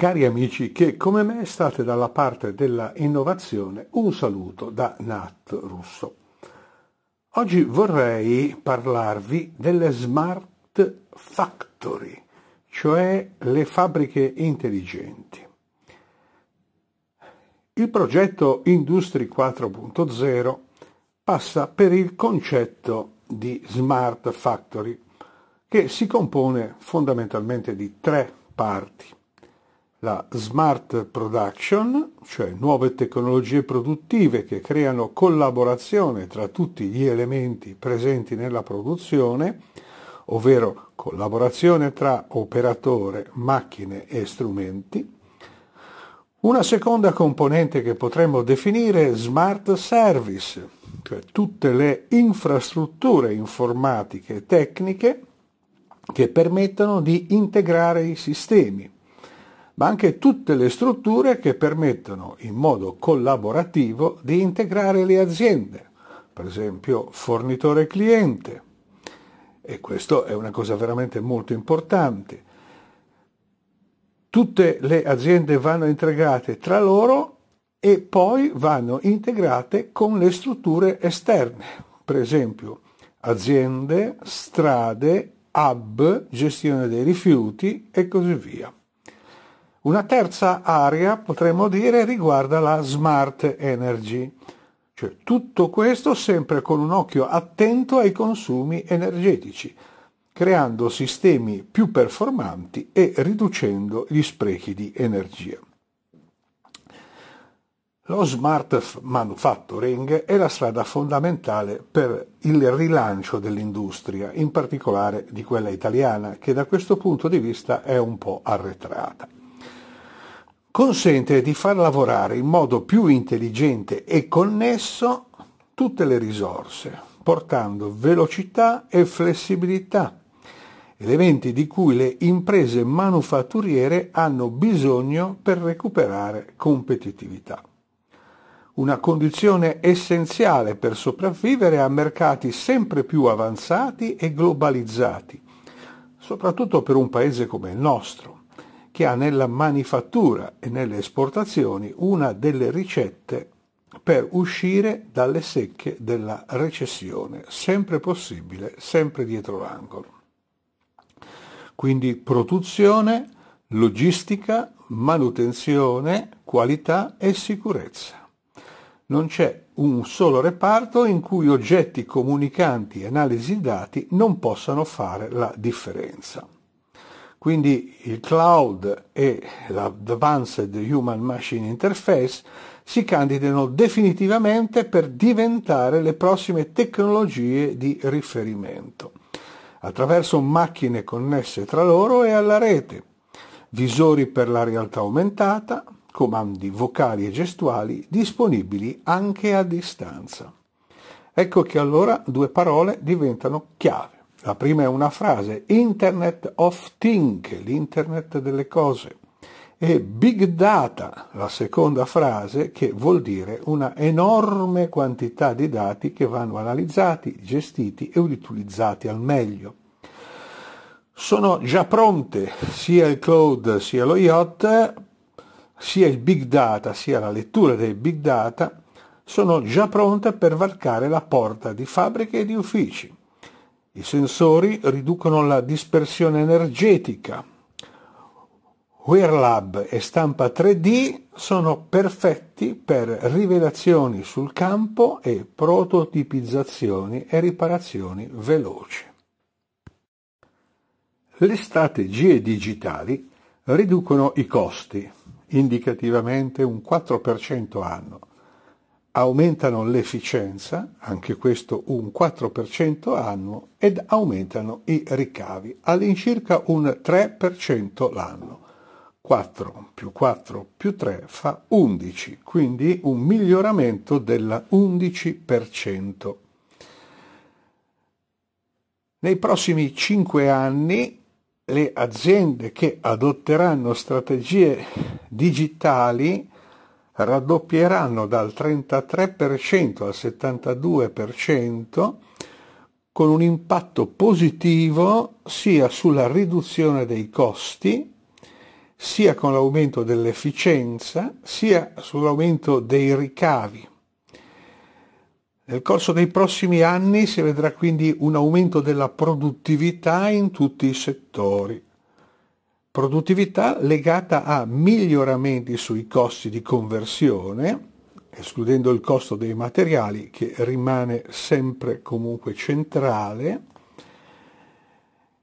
Cari amici che come me state dalla parte della innovazione, un saluto da Nat Russo. Oggi vorrei parlarvi delle smart factory, cioè le fabbriche intelligenti. Il progetto Industry 4.0 passa per il concetto di smart factory, che si compone fondamentalmente di tre parti la smart production, cioè nuove tecnologie produttive che creano collaborazione tra tutti gli elementi presenti nella produzione, ovvero collaborazione tra operatore, macchine e strumenti. Una seconda componente che potremmo definire smart service, cioè tutte le infrastrutture informatiche e tecniche che permettono di integrare i sistemi ma anche tutte le strutture che permettono in modo collaborativo di integrare le aziende, per esempio fornitore cliente. E questo è una cosa veramente molto importante. Tutte le aziende vanno integrate tra loro e poi vanno integrate con le strutture esterne, per esempio aziende, strade, hub, gestione dei rifiuti e così via. Una terza area, potremmo dire, riguarda la smart energy, cioè tutto questo sempre con un occhio attento ai consumi energetici, creando sistemi più performanti e riducendo gli sprechi di energia. Lo smart manufacturing è la strada fondamentale per il rilancio dell'industria, in particolare di quella italiana, che da questo punto di vista è un po' arretrata consente di far lavorare in modo più intelligente e connesso tutte le risorse, portando velocità e flessibilità, elementi di cui le imprese manufatturiere hanno bisogno per recuperare competitività. Una condizione essenziale per sopravvivere a mercati sempre più avanzati e globalizzati, soprattutto per un paese come il nostro che ha nella manifattura e nelle esportazioni una delle ricette per uscire dalle secche della recessione, sempre possibile, sempre dietro l'angolo. Quindi produzione, logistica, manutenzione, qualità e sicurezza. Non c'è un solo reparto in cui oggetti comunicanti e analisi dati non possano fare la differenza. Quindi il cloud e l'Advanced Human Machine Interface si candidano definitivamente per diventare le prossime tecnologie di riferimento, attraverso macchine connesse tra loro e alla rete, visori per la realtà aumentata, comandi vocali e gestuali disponibili anche a distanza. Ecco che allora due parole diventano chiave la prima è una frase, Internet of Think, l'Internet delle cose, e Big Data, la seconda frase, che vuol dire una enorme quantità di dati che vanno analizzati, gestiti e utilizzati al meglio. Sono già pronte sia il cloud sia lo yacht, sia il big data sia la lettura dei big data, sono già pronte per varcare la porta di fabbriche e di uffici i sensori riducono la dispersione energetica. Wear Lab e stampa 3D sono perfetti per rivelazioni sul campo e prototipizzazioni e riparazioni veloci. Le strategie digitali riducono i costi, indicativamente un 4% anno, aumentano l'efficienza, anche questo un 4% annuo, ed aumentano i ricavi all'incirca un 3% l'anno. 4 più 4 più 3 fa 11, quindi un miglioramento dell'11%. Nei prossimi 5 anni le aziende che adotteranno strategie digitali raddoppieranno dal 33% al 72% con un impatto positivo sia sulla riduzione dei costi, sia con l'aumento dell'efficienza, sia sull'aumento dei ricavi. Nel corso dei prossimi anni si vedrà quindi un aumento della produttività in tutti i settori. Produttività legata a miglioramenti sui costi di conversione, escludendo il costo dei materiali che rimane sempre comunque centrale,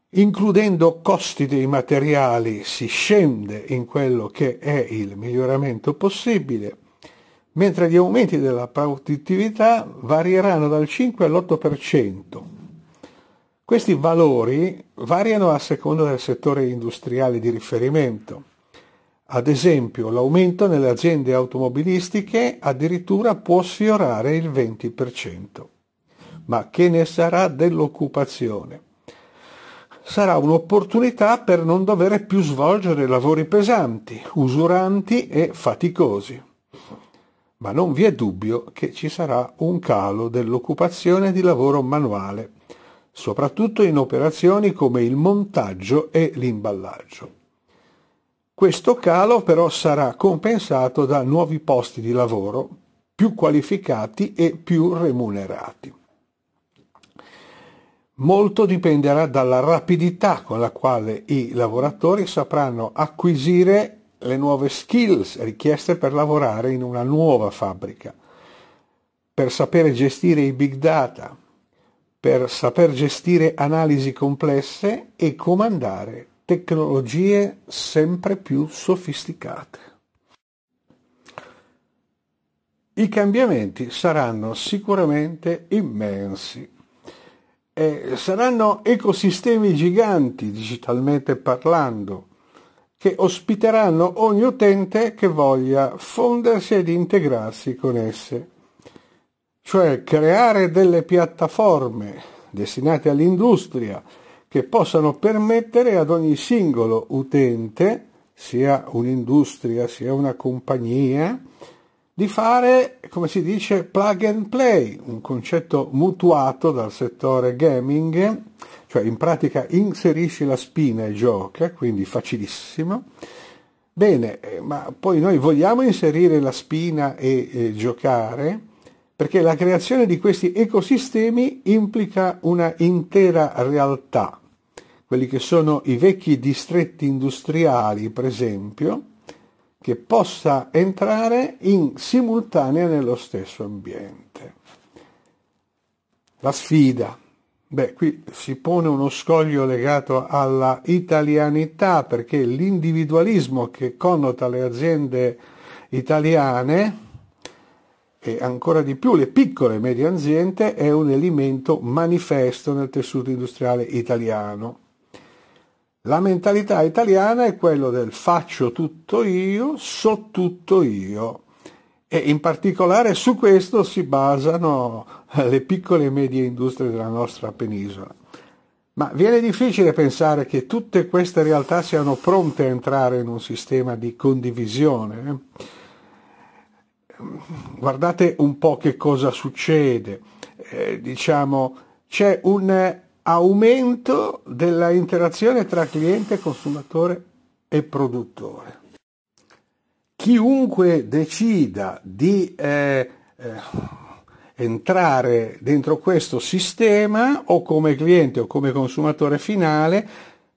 includendo costi dei materiali si scende in quello che è il miglioramento possibile, mentre gli aumenti della produttività varieranno dal 5 all'8% questi valori variano a seconda del settore industriale di riferimento. Ad esempio, l'aumento nelle aziende automobilistiche addirittura può sfiorare il 20%. Ma che ne sarà dell'occupazione? sarà un'opportunità per non dover più svolgere lavori pesanti, usuranti e faticosi. Ma non vi è dubbio che ci sarà un calo dell'occupazione di lavoro manuale soprattutto in operazioni come il montaggio e l'imballaggio. Questo calo però sarà compensato da nuovi posti di lavoro più qualificati e più remunerati. Molto dipenderà dalla rapidità con la quale i lavoratori sapranno acquisire le nuove skills richieste per lavorare in una nuova fabbrica, per sapere gestire i big data, per saper gestire analisi complesse e comandare tecnologie sempre più sofisticate. I cambiamenti saranno sicuramente immensi. Eh, saranno ecosistemi giganti, digitalmente parlando, che ospiteranno ogni utente che voglia fondersi ed integrarsi con esse cioè creare delle piattaforme destinate all'industria che possano permettere ad ogni singolo utente, sia un'industria, sia una compagnia, di fare, come si dice, plug and play, un concetto mutuato dal settore gaming, cioè in pratica inserisci la spina e gioca, quindi facilissimo. Bene, eh, ma poi noi vogliamo inserire la spina e, e giocare? perché la creazione di questi ecosistemi implica una intera realtà, quelli che sono i vecchi distretti industriali, per esempio, che possa entrare in simultanea nello stesso ambiente. La sfida. Beh, qui si pone uno scoglio legato alla italianità perché l'individualismo che connota le aziende italiane e ancora di più le piccole e medie aziende è un elemento manifesto nel tessuto industriale italiano. La mentalità italiana è quella del faccio tutto io, so tutto io e in particolare su questo si basano le piccole e medie industrie della nostra penisola. Ma viene difficile pensare che tutte queste realtà siano pronte a entrare in un sistema di condivisione eh? guardate un po' che cosa succede, eh, diciamo, c'è un aumento dell'interazione tra cliente, consumatore e produttore. Chiunque decida di eh, eh, entrare dentro questo sistema o come cliente o come consumatore finale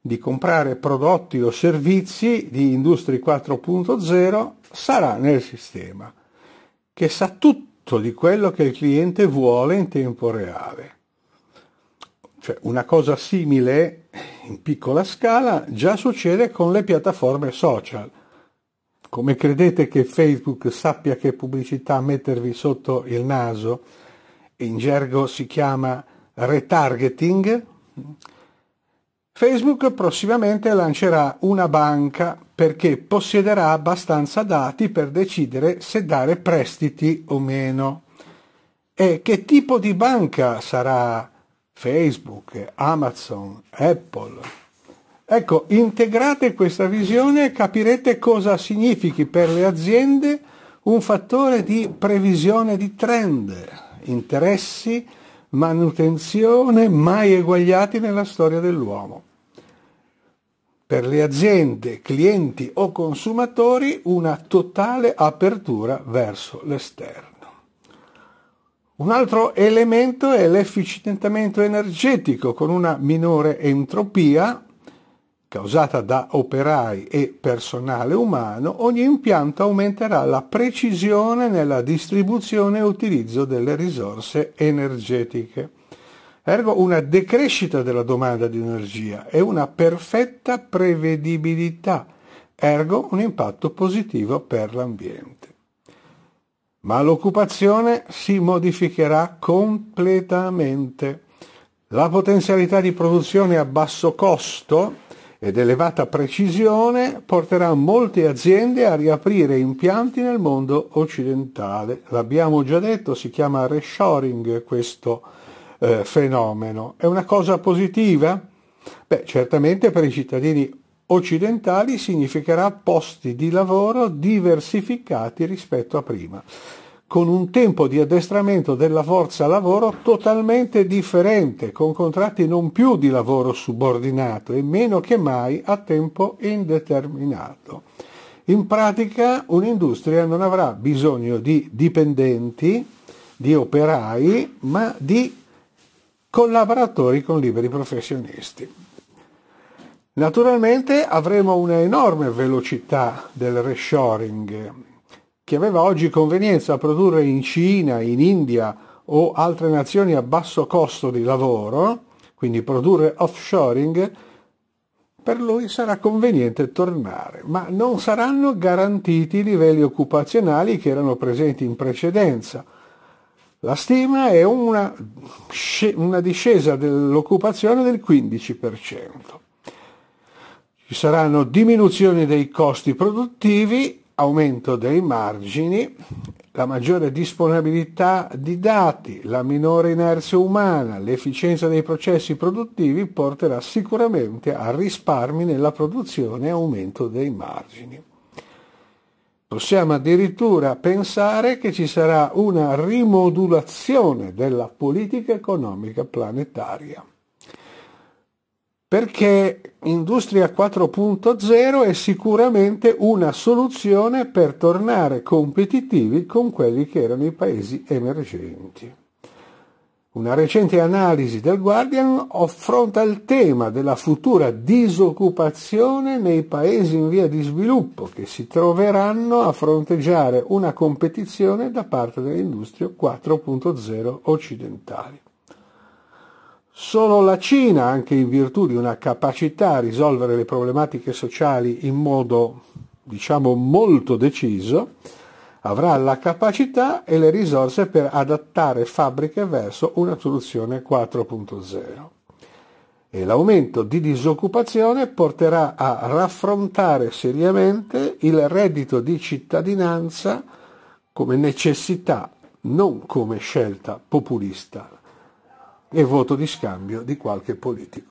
di comprare prodotti o servizi di Industri 4.0 sarà nel sistema che sa tutto di quello che il cliente vuole in tempo reale. Cioè, una cosa simile in piccola scala già succede con le piattaforme social. Come credete che Facebook sappia che pubblicità mettervi sotto il naso? In gergo si chiama retargeting Facebook prossimamente lancerà una banca perché possiederà abbastanza dati per decidere se dare prestiti o meno. E che tipo di banca sarà Facebook, Amazon, Apple? Ecco, integrate questa visione e capirete cosa significhi per le aziende un fattore di previsione di trend, interessi, manutenzione mai eguagliati nella storia dell'uomo per le aziende, clienti o consumatori una totale apertura verso l'esterno. Un altro elemento è l'efficientamento energetico con una minore entropia causata da operai e personale umano, ogni impianto aumenterà la precisione nella distribuzione e utilizzo delle risorse energetiche ergo una decrescita della domanda di energia e una perfetta prevedibilità, ergo un impatto positivo per l'ambiente. Ma l'occupazione si modificherà completamente. La potenzialità di produzione a basso costo ed elevata precisione porterà molte aziende a riaprire impianti nel mondo occidentale. L'abbiamo già detto, si chiama reshoring questo eh, fenomeno. È una cosa positiva? Beh, certamente per i cittadini occidentali significherà posti di lavoro diversificati rispetto a prima, con un tempo di addestramento della forza lavoro totalmente differente, con contratti non più di lavoro subordinato e meno che mai a tempo indeterminato. In pratica un'industria non avrà bisogno di dipendenti, di operai, ma di collaboratori con liberi professionisti. Naturalmente avremo una enorme velocità del reshoring che aveva oggi convenienza a produrre in Cina, in India o altre nazioni a basso costo di lavoro, quindi produrre offshoring, per lui sarà conveniente tornare, ma non saranno garantiti i livelli occupazionali che erano presenti in precedenza la stima è una, una discesa dell'occupazione del 15%. Ci saranno diminuzioni dei costi produttivi, aumento dei margini, la maggiore disponibilità di dati, la minore inerzia umana, l'efficienza dei processi produttivi porterà sicuramente a risparmi nella produzione e aumento dei margini. Possiamo addirittura pensare che ci sarà una rimodulazione della politica economica planetaria, perché Industria 4.0 è sicuramente una soluzione per tornare competitivi con quelli che erano i paesi emergenti. Una recente analisi del Guardian affronta il tema della futura disoccupazione nei paesi in via di sviluppo che si troveranno a fronteggiare una competizione da parte dell'industria 4.0 occidentali. Solo la Cina, anche in virtù di una capacità a risolvere le problematiche sociali in modo, diciamo, molto deciso, avrà la capacità e le risorse per adattare fabbriche verso una soluzione 4.0. E l'aumento di disoccupazione porterà a raffrontare seriamente il reddito di cittadinanza come necessità, non come scelta populista e voto di scambio di qualche politico.